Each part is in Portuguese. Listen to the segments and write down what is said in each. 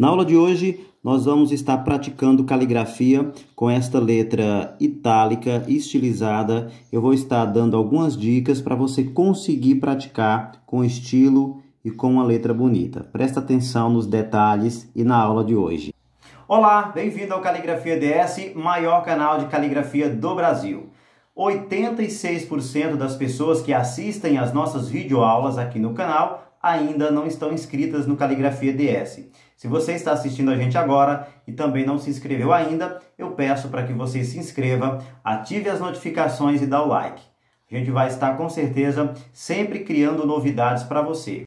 Na aula de hoje, nós vamos estar praticando caligrafia com esta letra itálica estilizada. Eu vou estar dando algumas dicas para você conseguir praticar com estilo e com uma letra bonita. Presta atenção nos detalhes e na aula de hoje. Olá, bem-vindo ao Caligrafia DS, maior canal de caligrafia do Brasil. 86% das pessoas que assistem às nossas videoaulas aqui no canal ainda não estão inscritas no Caligrafia DS. Se você está assistindo a gente agora e também não se inscreveu ainda, eu peço para que você se inscreva, ative as notificações e dá o like. A gente vai estar com certeza sempre criando novidades para você.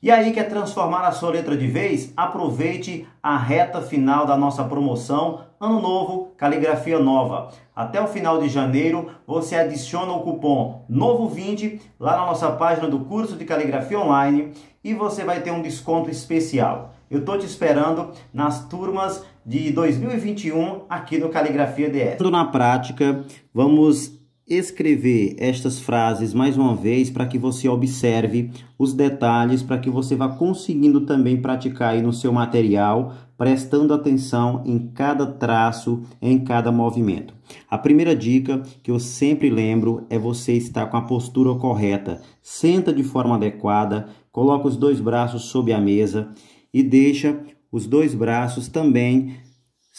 E aí quer transformar a sua letra de vez? Aproveite a reta final da nossa promoção Ano Novo, Caligrafia Nova. Até o final de janeiro, você adiciona o cupom NOVO20 lá na nossa página do curso de Caligrafia Online e você vai ter um desconto especial. Eu tô te esperando nas turmas de 2021 aqui no Caligrafia DS. Na prática, vamos escrever estas frases mais uma vez para que você observe os detalhes, para que você vá conseguindo também praticar aí no seu material, prestando atenção em cada traço, em cada movimento. A primeira dica que eu sempre lembro é você estar com a postura correta. Senta de forma adequada, coloca os dois braços sob a mesa e deixa os dois braços também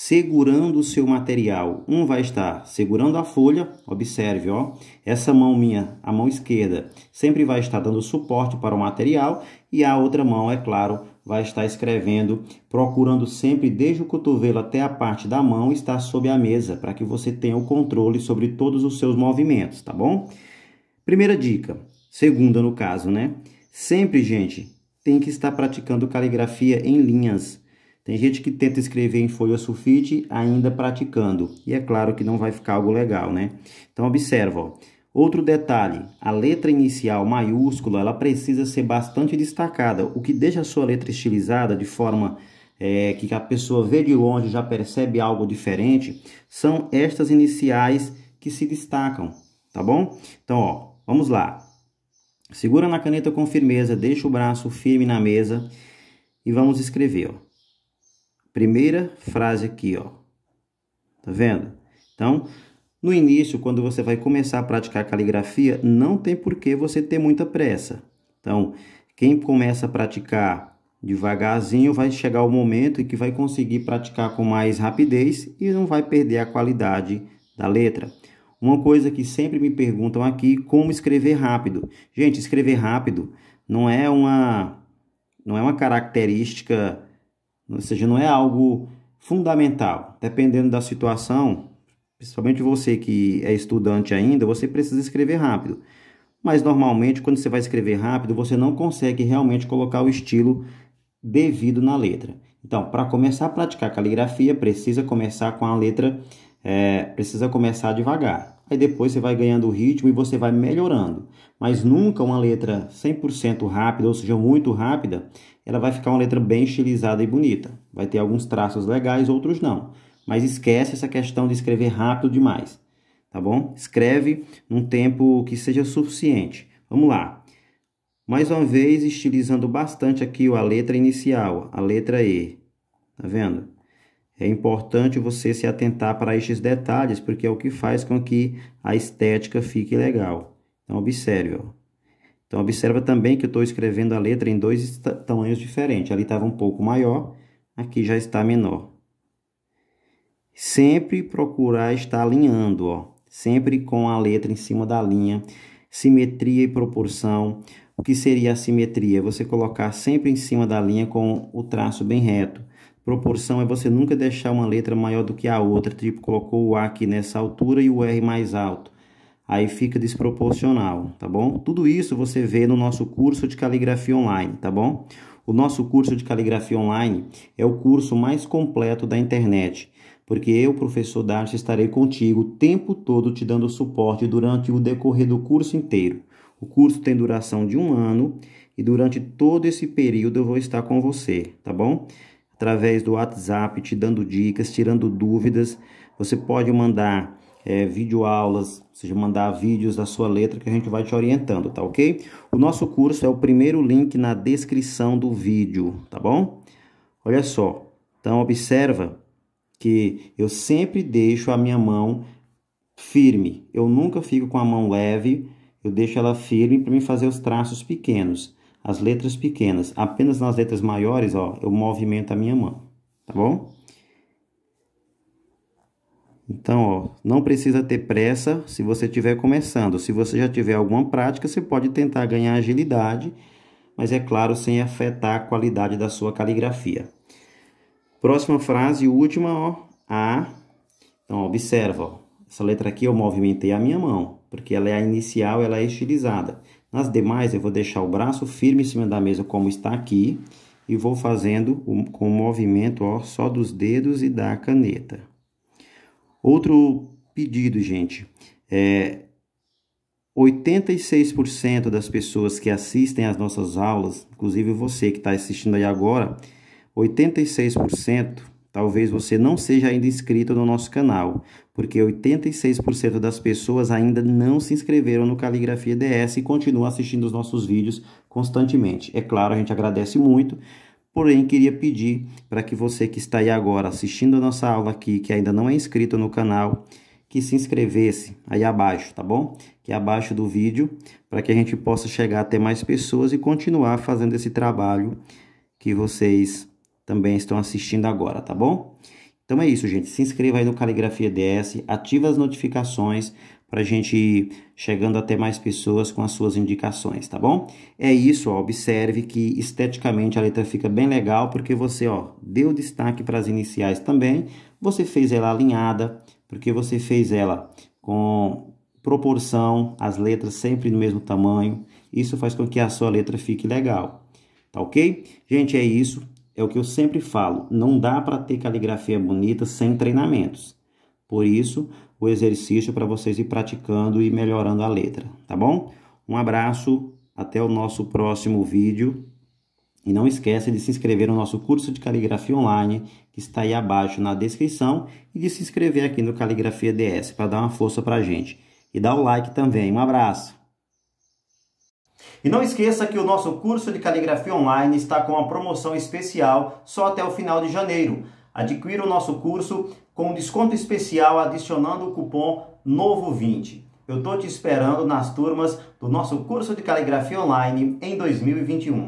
segurando o seu material. Um vai estar segurando a folha, observe, ó. Essa mão minha, a mão esquerda, sempre vai estar dando suporte para o material e a outra mão, é claro, vai estar escrevendo, procurando sempre desde o cotovelo até a parte da mão estar sob a mesa, para que você tenha o controle sobre todos os seus movimentos, tá bom? Primeira dica, segunda no caso, né? Sempre, gente, tem que estar praticando caligrafia em linhas tem gente que tenta escrever em folha sulfite ainda praticando, e é claro que não vai ficar algo legal, né? Então observa, ó. Outro detalhe, a letra inicial maiúscula, ela precisa ser bastante destacada, o que deixa a sua letra estilizada de forma é, que a pessoa vê de longe já percebe algo diferente, são estas iniciais que se destacam, tá bom? Então, ó, vamos lá. Segura na caneta com firmeza, deixa o braço firme na mesa e vamos escrever, ó. Primeira frase aqui, ó. Tá vendo? Então, no início, quando você vai começar a praticar caligrafia, não tem por que você ter muita pressa. Então, quem começa a praticar devagarzinho, vai chegar o momento em que vai conseguir praticar com mais rapidez e não vai perder a qualidade da letra. Uma coisa que sempre me perguntam aqui, como escrever rápido. Gente, escrever rápido não é uma não é uma característica ou seja, não é algo fundamental. Dependendo da situação, principalmente você que é estudante ainda, você precisa escrever rápido. Mas normalmente, quando você vai escrever rápido, você não consegue realmente colocar o estilo devido na letra. Então, para começar a praticar caligrafia, precisa começar com a letra é, precisa começar devagar. Aí depois você vai ganhando o ritmo e você vai melhorando. Mas nunca uma letra 100% rápida, ou seja, muito rápida, ela vai ficar uma letra bem estilizada e bonita. Vai ter alguns traços legais, outros não. Mas esquece essa questão de escrever rápido demais, tá bom? Escreve num tempo que seja suficiente. Vamos lá. Mais uma vez, estilizando bastante aqui a letra inicial, a letra E. Tá vendo? É importante você se atentar para estes detalhes, porque é o que faz com que a estética fique legal. Então, observe. Ó. Então, observa também que eu estou escrevendo a letra em dois tamanhos diferentes. Ali estava um pouco maior, aqui já está menor. Sempre procurar estar alinhando, ó. sempre com a letra em cima da linha. Simetria e proporção. O que seria a simetria? Você colocar sempre em cima da linha com o traço bem reto Proporção é você nunca deixar uma letra maior do que a outra, tipo colocou o A aqui nessa altura e o R mais alto. Aí fica desproporcional, tá bom? Tudo isso você vê no nosso curso de caligrafia online, tá bom? O nosso curso de caligrafia online é o curso mais completo da internet, porque eu, professor Darcy, estarei contigo o tempo todo te dando suporte durante o decorrer do curso inteiro. O curso tem duração de um ano e durante todo esse período eu vou estar com você, tá bom? através do WhatsApp, te dando dicas, tirando dúvidas. Você pode mandar é, videoaulas, ou seja, mandar vídeos da sua letra que a gente vai te orientando, tá ok? O nosso curso é o primeiro link na descrição do vídeo, tá bom? Olha só, então observa que eu sempre deixo a minha mão firme, eu nunca fico com a mão leve, eu deixo ela firme para mim fazer os traços pequenos as letras pequenas. Apenas nas letras maiores, ó, eu movimento a minha mão, tá bom? Então, ó, não precisa ter pressa se você estiver começando. Se você já tiver alguma prática, você pode tentar ganhar agilidade, mas é claro, sem afetar a qualidade da sua caligrafia. Próxima frase, última, ó, A. Então, observa, ó, essa letra aqui eu movimentei a minha mão, porque ela é a inicial, ela é estilizada. Nas demais, eu vou deixar o braço firme em cima da mesa como está aqui e vou fazendo com o movimento ó, só dos dedos e da caneta. Outro pedido, gente, é 86% das pessoas que assistem às nossas aulas, inclusive você que está assistindo aí agora, 86% Talvez você não seja ainda inscrito no nosso canal, porque 86% das pessoas ainda não se inscreveram no Caligrafia DS e continuam assistindo os nossos vídeos constantemente. É claro, a gente agradece muito, porém queria pedir para que você que está aí agora assistindo a nossa aula aqui, que ainda não é inscrito no canal, que se inscrevesse aí abaixo, tá bom? Que é abaixo do vídeo, para que a gente possa chegar até mais pessoas e continuar fazendo esse trabalho que vocês também estão assistindo agora, tá bom? Então é isso, gente. Se inscreva aí no Caligrafia DS, ativa as notificações para a gente ir chegando até mais pessoas com as suas indicações, tá bom? É isso, ó, observe que esteticamente a letra fica bem legal, porque você ó, deu destaque para as iniciais também, você fez ela alinhada, porque você fez ela com proporção, as letras sempre no mesmo tamanho, isso faz com que a sua letra fique legal, tá ok? Gente, é isso, é o que eu sempre falo, não dá para ter caligrafia bonita sem treinamentos. Por isso, o exercício é para vocês ir praticando e melhorando a letra, tá bom? Um abraço, até o nosso próximo vídeo. E não esqueça de se inscrever no nosso curso de caligrafia online, que está aí abaixo na descrição, e de se inscrever aqui no Caligrafia DS para dar uma força para a gente. E dá o like também. Um abraço! E não esqueça que o nosso curso de caligrafia online está com uma promoção especial só até o final de janeiro. Adquira o nosso curso com um desconto especial adicionando o cupom NOVO20. Eu estou te esperando nas turmas do nosso curso de caligrafia online em 2021.